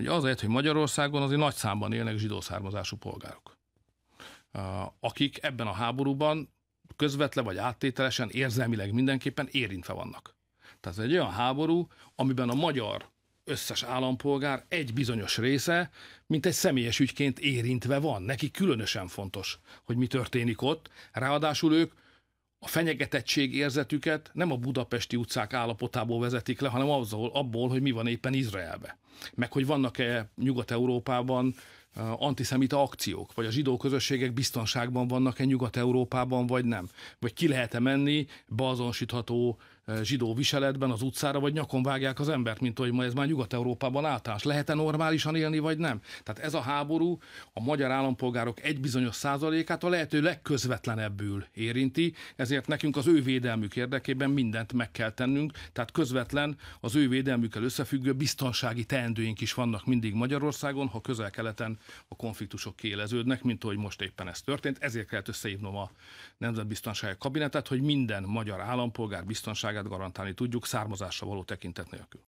Ugye azért, hogy Magyarországon azért nagy számban élnek zsidószármazású polgárok, akik ebben a háborúban közvetlen vagy áttételesen, érzelmileg mindenképpen érintve vannak. Tehát ez egy olyan háború, amiben a magyar összes állampolgár egy bizonyos része, mint egy személyes ügyként érintve van. Neki különösen fontos, hogy mi történik ott. Ráadásul ők a fenyegetettség érzetüket nem a budapesti utcák állapotából vezetik le, hanem azzal, abból, hogy mi van éppen Izraelbe. Meg hogy vannak-e Nyugat-Európában antiszemita akciók, vagy a zsidó közösségek biztonságban vannak-e Nyugat-Európában, vagy nem. Vagy ki lehet-e menni beazonosítható zsidó viseletben az utcára, vagy nyakon vágják az embert, mint hogy ma ez már Nyugat-Európában általános. Lehet-e normálisan élni, vagy nem? Tehát ez a háború a magyar állampolgárok egy bizonyos százalékát a lehető legközvetlenebbül érinti, ezért nekünk az ő védelmük érdekében mindent meg kell tennünk, tehát közvetlen az ő védelmükkel összefüggő biztonsági teendőink is vannak mindig Magyarországon, ha közel-keleten a konfliktusok kéleződnek, mint ahogy most éppen ez történt. Ezért kellett összehívnom a Nemzetbiztonsági Kabinetet, hogy minden magyar állampolgár biztonságát garantálni tudjuk származásra való tekintet nélkül.